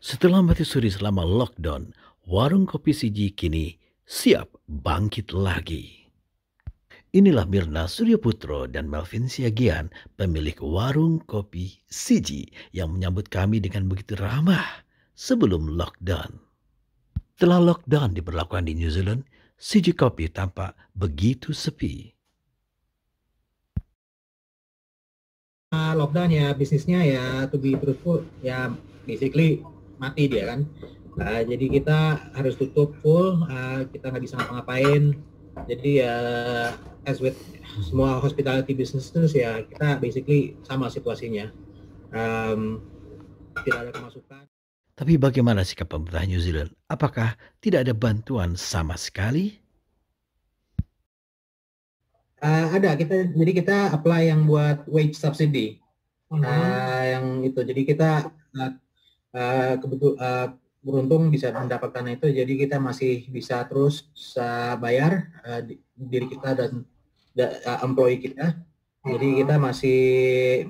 Setelah mati suri selama lockdown, warung kopi Siji kini siap bangkit lagi. Inilah Mirna Surya Putro dan Melvin Siagian, pemilik warung kopi Siji yang menyambut kami dengan begitu ramah sebelum lockdown. Setelah lockdown diberlakukan di New Zealand, Siji Kopi tampak begitu sepi. Lockdown ya bisnisnya ya to be truthful ya basically mati dia kan uh, jadi kita harus tutup full uh, kita nggak bisa ngapa-ngapain jadi ya uh, as with semua hospitality businesses ya kita basically sama situasinya um, tidak ada kemasukan tapi bagaimana sikap pemerintah New Zealand? Apakah tidak ada bantuan sama sekali? Uh, ada kita jadi kita apply yang buat wage subsidy uh, yang itu jadi kita uh, Eh, kebetul uh, eh, beruntung bisa mendapatkan itu jadi kita masih bisa terus uh, bayar uh, diri kita dan uh, employee kita jadi kita hmm. masih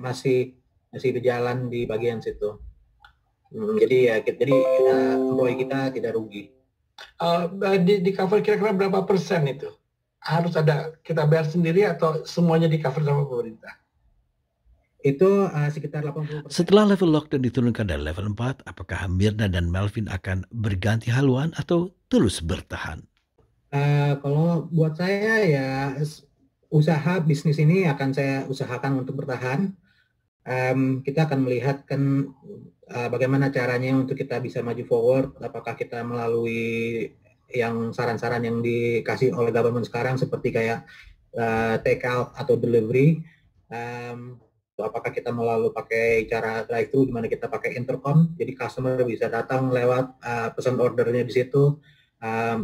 masih masih berjalan di bagian situ hmm, jadi ya kita, jadi kita, employee kita tidak rugi uh, di, di cover kira-kira berapa persen itu harus ada kita bayar sendiri atau semuanya di cover sama pemerintah itu uh, sekitar 80%. Setelah level lockdown diturunkan dari level 4, apakah Mirna dan Melvin akan berganti haluan atau terus bertahan? Uh, kalau buat saya ya usaha bisnis ini akan saya usahakan untuk bertahan. Um, kita akan melihat kan uh, bagaimana caranya untuk kita bisa maju forward. Apakah kita melalui yang saran-saran yang dikasih oleh government sekarang seperti kayak uh, take out atau delivery. Um, apakah kita melalui pakai cara drive thru gimana kita pakai intercom jadi customer bisa datang lewat uh, pesan ordernya di situ um,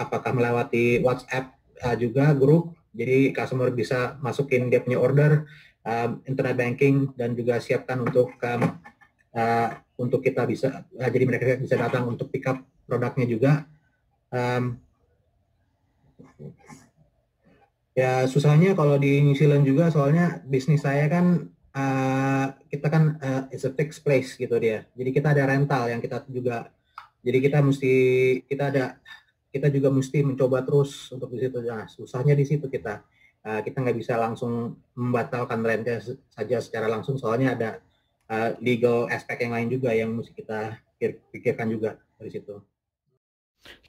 apakah melewati WhatsApp uh, juga grup jadi customer bisa masukin dia punya order um, internet banking dan juga siapkan untuk um, uh, untuk kita bisa uh, jadi mereka bisa datang untuk pick up produknya juga um, Ya susahnya kalau di New Zealand juga soalnya bisnis saya kan uh, kita kan uh, it's a fixed place gitu dia. Jadi kita ada rental yang kita juga jadi kita mesti kita ada kita juga mesti mencoba terus untuk di situ. Nah, susahnya di situ kita uh, kita nggak bisa langsung membatalkan rentnya saja secara langsung soalnya ada uh, legal aspek yang lain juga yang mesti kita pikirkan juga dari situ.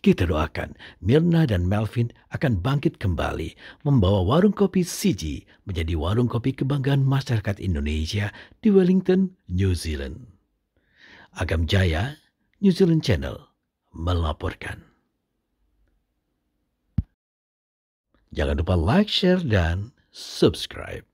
Kita doakan Mirna dan Melvin akan bangkit kembali membawa warung kopi Siji menjadi warung kopi kebanggaan masyarakat Indonesia di Wellington, New Zealand. Agam Jaya, New Zealand Channel, melaporkan. Jangan lupa like, share, dan subscribe.